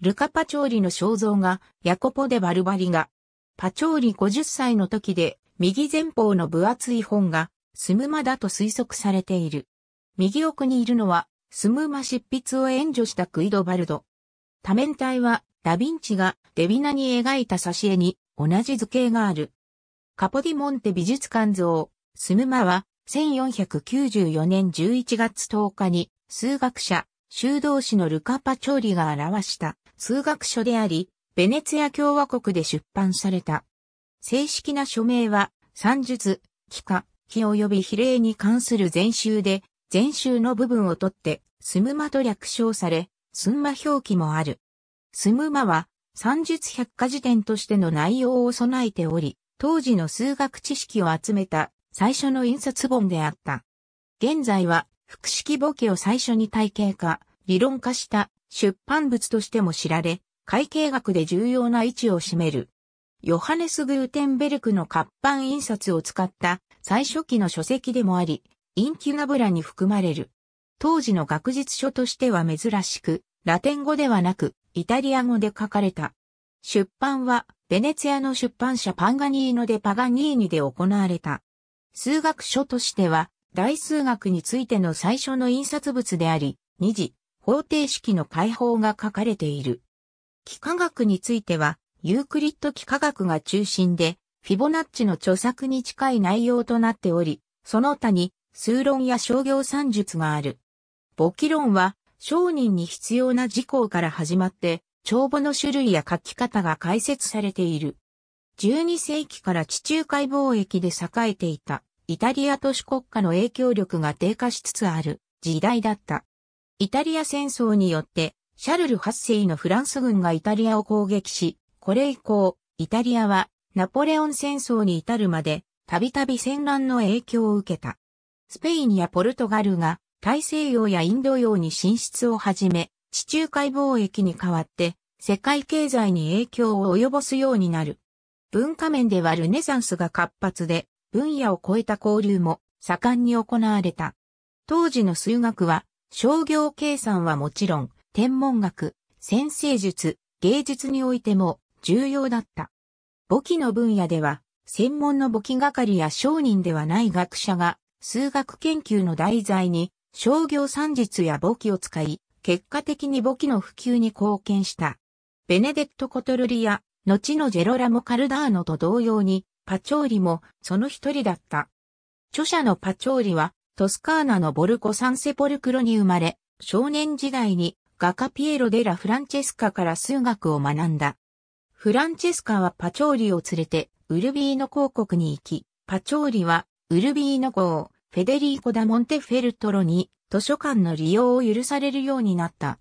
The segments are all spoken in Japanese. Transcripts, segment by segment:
ルカ・パチョーリの肖像がヤコポ・デ・バルバリが、パチョーリ50歳の時で右前方の分厚い本がスムマだと推測されている。右奥にいるのはスムマ執筆を援助したクイドバルド。多面体はダヴィンチがデビナに描いた挿絵に同じ図形がある。カポディモンテ美術館像、スムマは1494年11月10日に数学者、修道士のルカ・パチョーリが表した数学書であり、ベネツィア共和国で出版された。正式な署名は、算術、幾何、気及び比例に関する全集で、全集の部分を取って、スムマと略称され、スンマ表記もある。スムマは、算術百科事典としての内容を備えており、当時の数学知識を集めた最初の印刷本であった。現在は、複式簿記を最初に体系化、理論化した出版物としても知られ、会計学で重要な位置を占める。ヨハネス・グーテンベルクの活版印刷を使った最初期の書籍でもあり、インキュナブラに含まれる。当時の学術書としては珍しく、ラテン語ではなく、イタリア語で書かれた。出版は、ベネツィアの出版社パンガニーノでパガニーニで行われた。数学書としては、大数学についての最初の印刷物であり、二次、方程式の解放が書かれている。幾何学については、ユークリッド幾何学が中心で、フィボナッチの著作に近い内容となっており、その他に数論や商業算術がある。簿記論は、商人に必要な事項から始まって、帳簿の種類や書き方が解説されている。12世紀から地中海貿易で栄えていた、イタリア都市国家の影響力が低下しつつある時代だった。イタリア戦争によって、シャルル8世のフランス軍がイタリアを攻撃し、これ以降、イタリアはナポレオン戦争に至るまで、たびたび戦乱の影響を受けた。スペインやポルトガルが大西洋やインド洋に進出を始め、地中海貿易に代わって、世界経済に影響を及ぼすようになる。文化面ではルネサンスが活発で、分野を超えた交流も盛んに行われた。当時の数学は商業計算はもちろん、天文学、先生術、芸術においても重要だった。簿記の分野では、専門の簿記係や商人ではない学者が、数学研究の題材に、商業算術や簿記を使い、結果的に簿記の普及に貢献した。ベネデット・コトルリア、後のジェロラモ・カルダーノと同様に、パチョーリもその一人だった。著者のパチョーリは、トスカーナのボルコ・サンセポルクロに生まれ、少年時代に画家ピエロ・デラ・フランチェスカから数学を学んだ。フランチェスカはパチョーリを連れてウルビーノ公国に行き、パチョーリはウルビーノ号、フェデリーコ・ダ・モンテ・フェルトロに図書館の利用を許されるようになった。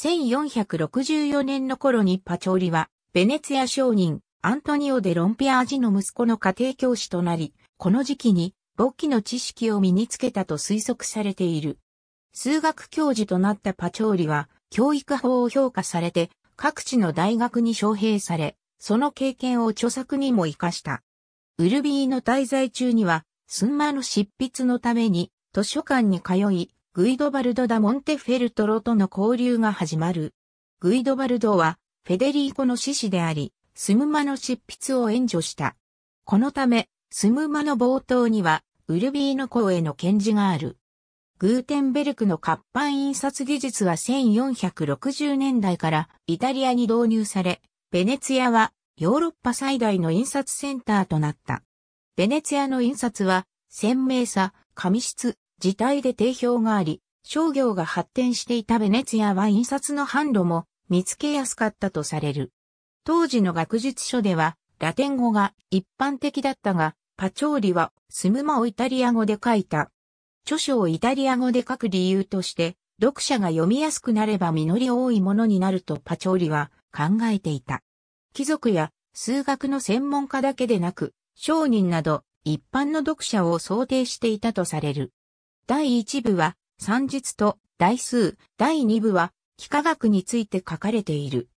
1464年の頃にパチョーリは、ベネツィア商人、アントニオ・デ・ロンピアージの息子の家庭教師となり、この時期に簿記の知識を身につけたと推測されている。数学教授となったパチョーリは、教育法を評価されて、各地の大学に招聘され、その経験を著作にも活かした。ウルビーの滞在中には、スンマの執筆のために、図書館に通い、グイドバルド・ダ・モンテフェルトロとの交流が始まる。グイドバルドは、フェデリーコの志士であり、スムマの執筆を援助した。このため、スムマの冒頭には、ウルビーノ公への献示がある。グーテンベルクの活版印刷技術は1460年代からイタリアに導入され、ベネツィアはヨーロッパ最大の印刷センターとなった。ベネツィアの印刷は鮮明さ、紙質、自体で定評があり、商業が発展していたベネツィアは印刷の販路も見つけやすかったとされる。当時の学術書ではラテン語が一般的だったが、パチョーリはスムマをイタリア語で書いた。著書をイタリア語で書く理由として、読者が読みやすくなれば実り多いものになるとパチョーリは考えていた。貴族や数学の専門家だけでなく、商人など一般の読者を想定していたとされる。第1部は算術と代数、第2部は幾何学について書かれている。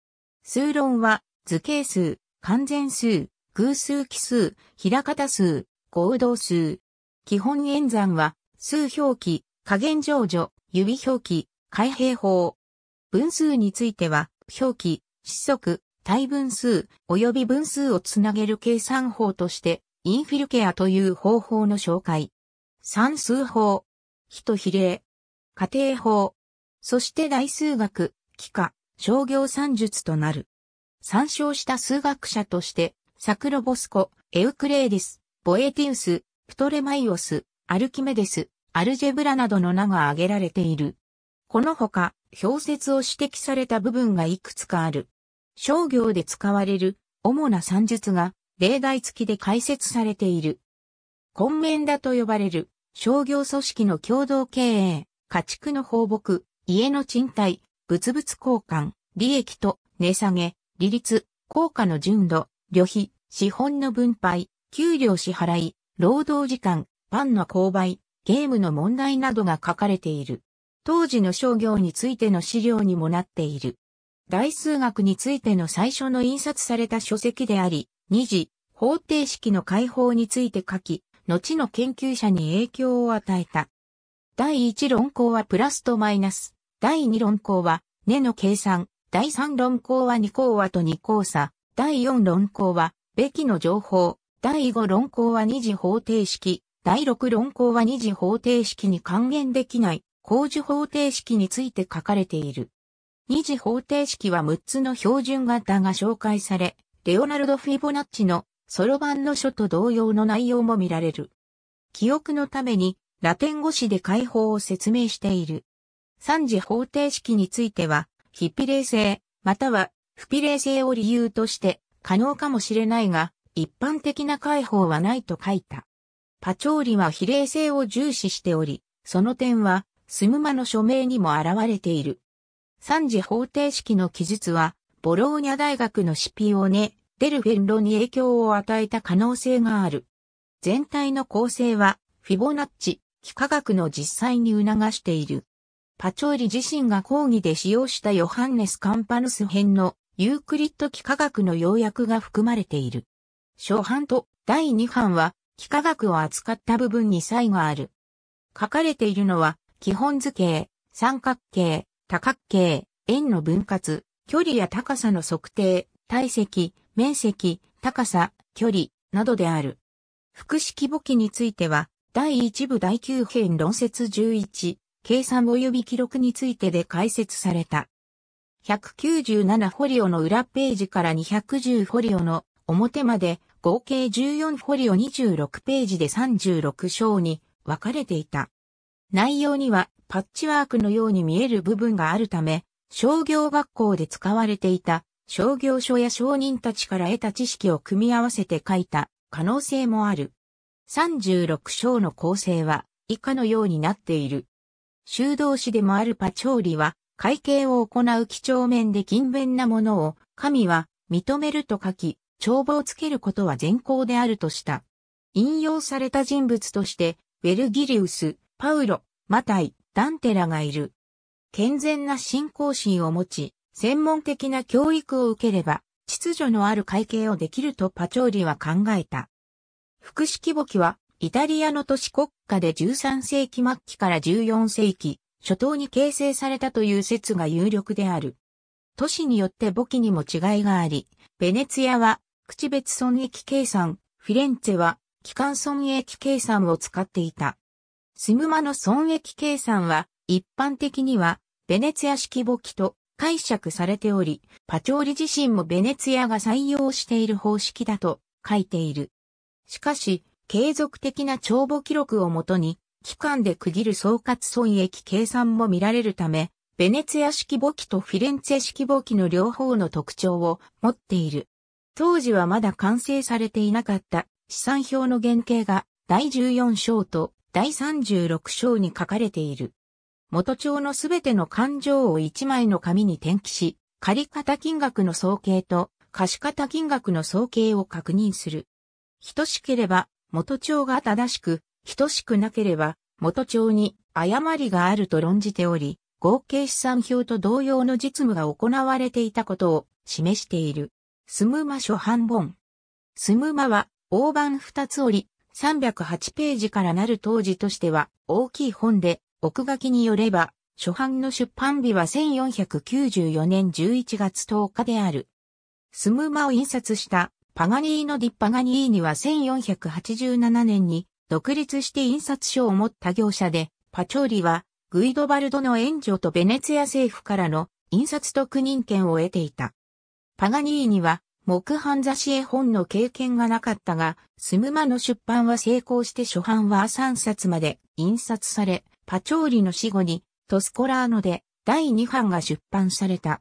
数論は図形数、完全数、偶数奇数、平方数、合同数。基本演算は、数表記、加減上除、指表記、開閉法。分数については、表記、指則、対分数、及び分数をつなげる計算法として、インフィルケアという方法の紹介。算数法、人比例、家庭法、そして大数学、幾何、商業算術となる。参照した数学者として、サクロボスコ、エウクレーディス、ボエティウス、プトレマイオス、アルキメデス、アルジェブラなどの名が挙げられている。このほか、氷説を指摘された部分がいくつかある。商業で使われる主な算術が例題付きで解説されている。混面だと呼ばれる商業組織の共同経営、家畜の放牧、家の賃貸、物々交換、利益と値下げ、利率、効果の純度、旅費、資本の分配、給料支払い、労働時間、パンの購買、ゲームの問題などが書かれている。当時の商業についての資料にもなっている。大数学についての最初の印刷された書籍であり、二次、方程式の解放について書き、後の研究者に影響を与えた。第一論考はプラスとマイナス。第二論考は、根の計算。第三論考は二項和と二項差。第4論考は、べきの情報、第5論考は二次方程式、第6論考は二次方程式に還元できない工事方程式について書かれている。二次方程式は6つの標準型が紹介され、レオナルド・フィボナッチのソロ版の書と同様の内容も見られる。記憶のためにラテン語詞で解放を説明している。三次方程式については、ヒピレー性、または不比例性を理由として可能かもしれないが、一般的な解放はないと書いた。パチョーリは比例性を重視しており、その点は、スムマの署名にも現れている。三次方程式の記述は、ボローニャ大学のシピオネ、デルフェンロに影響を与えた可能性がある。全体の構成は、フィボナッチ、幾何学の実際に促している。パチョーリ自身が講義で使用したヨハンネス・カンパヌス編のユークリッド幾何学の要約が含まれている。初版と第2版は、幾何学を扱った部分に差異がある。書かれているのは、基本図形、三角形、多角形、円の分割、距離や高さの測定、体積、面積、高さ、距離、などである。複式簿記については、第1部第9編論説11、計算及び記録についてで解説された。197フォリオの裏ページから210フォリオの表まで合計14フォリオ26ページで36章に分かれていた。内容にはパッチワークのように見える部分があるため、商業学校で使われていた商業書や商人たちから得た知識を組み合わせて書いた可能性もある。36章の構成は以下のようになっている。修道士でもあるパチョーリは会計を行う几帳面で勤勉なものを、神は認めると書き、帳簿をつけることは善行であるとした。引用された人物として、ウェルギリウス、パウロ、マタイ、ダンテラがいる。健全な信仰心を持ち、専門的な教育を受ければ、秩序のある会計をできるとパチョーリは考えた。福式簿記は、イタリアの都市国家で13世紀末期から14世紀初頭に形成されたという説が有力である。都市によって簿記にも違いがあり、ベネツィアは、口別損益計算、フィレンツェは、機関損益計算を使っていた。スムマの損益計算は、一般的には、ベネツィア式簿記と解釈されており、パチョーリ自身もベネツィアが採用している方式だと書いている。しかし、継続的な帳簿記録をもとに、期間で区切る総括損益計算も見られるため、ベネツヤ式簿記とフィレンツェ式簿記の両方の特徴を持っている。当時はまだ完成されていなかった資産表の原型が第14章と第36章に書かれている。元帳のすべての勘定を1枚の紙に転記し、借方金額の総計と貸方金額の総計を確認する。等しければ元帳が正しく、等しくなければ、元帳に誤りがあると論じており、合計試算表と同様の実務が行われていたことを示している。スムーマ初版本。スムーマは、大判二つ折り、308ページからなる当時としては、大きい本で、奥書きによれば、初版の出版日は1494年11月10日である。スムーマを印刷したパガニーノ・ディ・パガニーニは1487年に独立して印刷所を持った業者で、パチョーリは、グイドバルドの援助とベネツィア政府からの印刷特任権を得ていた。パガニーニは、木版雑誌絵本の経験がなかったが、スムマの出版は成功して初版は3冊まで印刷され、パチョーリの死後にトスコラーノで第2版が出版された。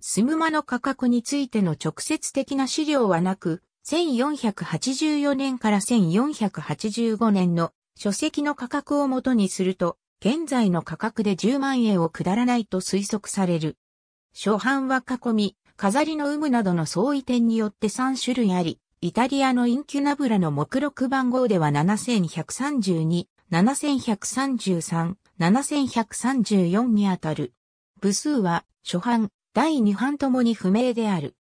スムマの価格についての直接的な資料はなく、1484年から1485年の書籍の価格をもとにすると、現在の価格で10万円を下らないと推測される。初版は囲み、飾りの有無などの相違点によって3種類あり、イタリアのインキュナブラの目録番号では7132、7133、7134にあたる。部数は、初版、第2版ともに不明である。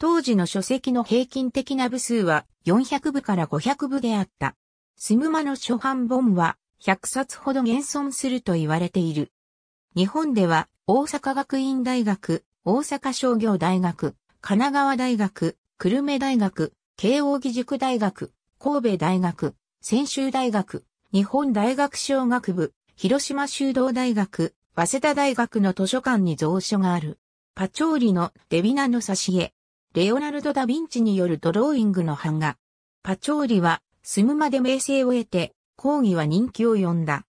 当時の書籍の平均的な部数は400部から500部であった。スムマの初版本は100冊ほど現存すると言われている。日本では大阪学院大学、大阪商業大学、神奈川大学、久留米大学、慶応義塾大学、神戸大学、専修大学、日本大学小学部、広島修道大学、早稲田大学の図書館に蔵書がある。パチョーリのデビナのし絵、レオナルド・ダ・ヴィンチによるドローイングの版画。パチョーリは、住むまで名声を得て、講義は人気を呼んだ。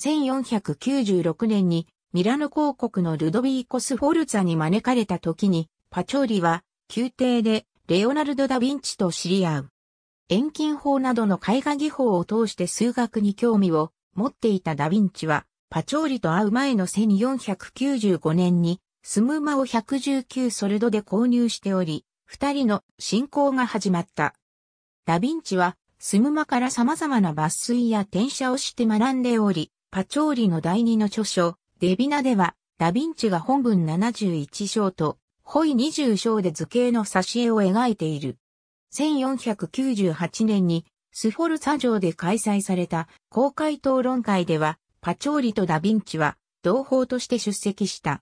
1496年に、ミラノ公国のルドビーコス・フォルツァに招かれた時に、パチョーリは、宮廷で、レオナルド・ダ・ヴィンチと知り合う。遠近法などの絵画技法を通して数学に興味を持っていたダ・ヴィンチは、パチョーリと会う前の1495年にスムーマを119ソルドで購入しており、二人の進行が始まった。ダヴィンチは、スムーマから様々な抜粋や転写をして学んでおり、パチョーリの第二の著書、デビナでは、ダヴィンチが本文71章と、ホイ20章で図形の挿絵を描いている。1498年に、スフォルツァ城で開催された公開討論会では、パチョーリとダヴィンチは、同胞として出席した。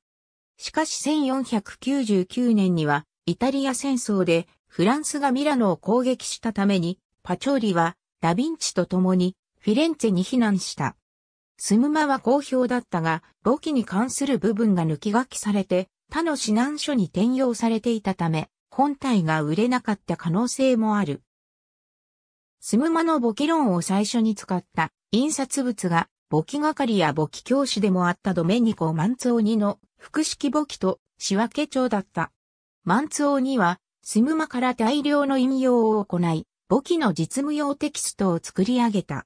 しかし1499年にはイタリア戦争でフランスがミラノを攻撃したためにパチョーリはダヴィンチと共にフィレンツェに避難した。スムマは好評だったが、簿記に関する部分が抜き書きされて、他の指南書に転用されていたため、本体が売れなかった可能性もある。スムマの簿記論を最初に使った印刷物が簿記係や簿記教師でもあったドメニコ・マンツオニの複式簿記と仕分け帳だった。マンツオニは、スムマから大量の引用を行い、簿記の実務用テキストを作り上げた。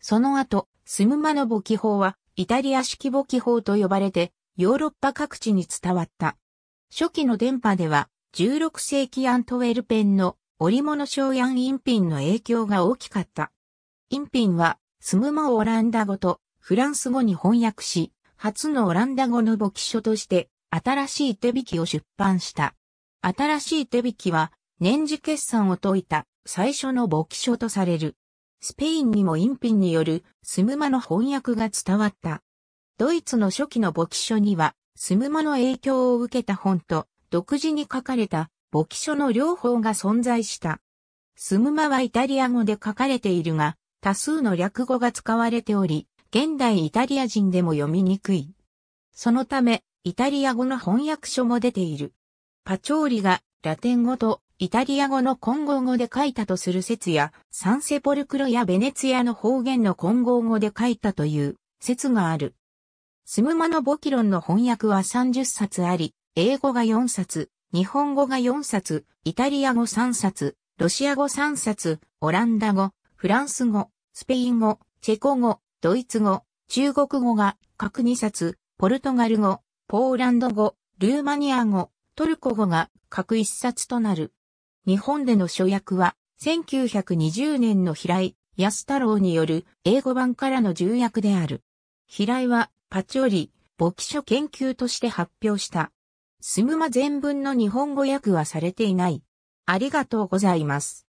その後、スムマの簿記法は、イタリア式簿記法と呼ばれて、ヨーロッパ各地に伝わった。初期の電波では、16世紀アントウェルペンの織物商ヤン・インピンの影響が大きかった。インピンはスムをオランダ語とフランス語に翻訳し、初のオランダ語の簿記書として新しい手引きを出版した。新しい手引きは年次決算を解いた最初の簿記書とされる。スペインにもインピンによるスムマの翻訳が伝わった。ドイツの初期の簿記書には、スムマの影響を受けた本と独自に書かれた簿記書の両方が存在した。スムマはイタリア語で書かれているが、多数の略語が使われており、現代イタリア人でも読みにくい。そのため、イタリア語の翻訳書も出ている。パチョーリがラテン語とイタリア語の混合語で書いたとする説や、サンセポルクロやベネツィアの方言の混合語で書いたという説がある。スムマのボキロンの翻訳は30冊あり、英語が4冊、日本語が4冊、イタリア語3冊、ロシア語3冊、オランダ語、フランス語、スペイン語、チェコ語、ドイツ語、中国語が各2冊、ポルトガル語、ポーランド語、ルーマニア語、トルコ語が各1冊となる。日本での書訳は、1920年の平井安太郎による英語版からの重役である。平井は、パチオリ、簿記書研究として発表した。スムマ全文の日本語訳はされていない。ありがとうございます。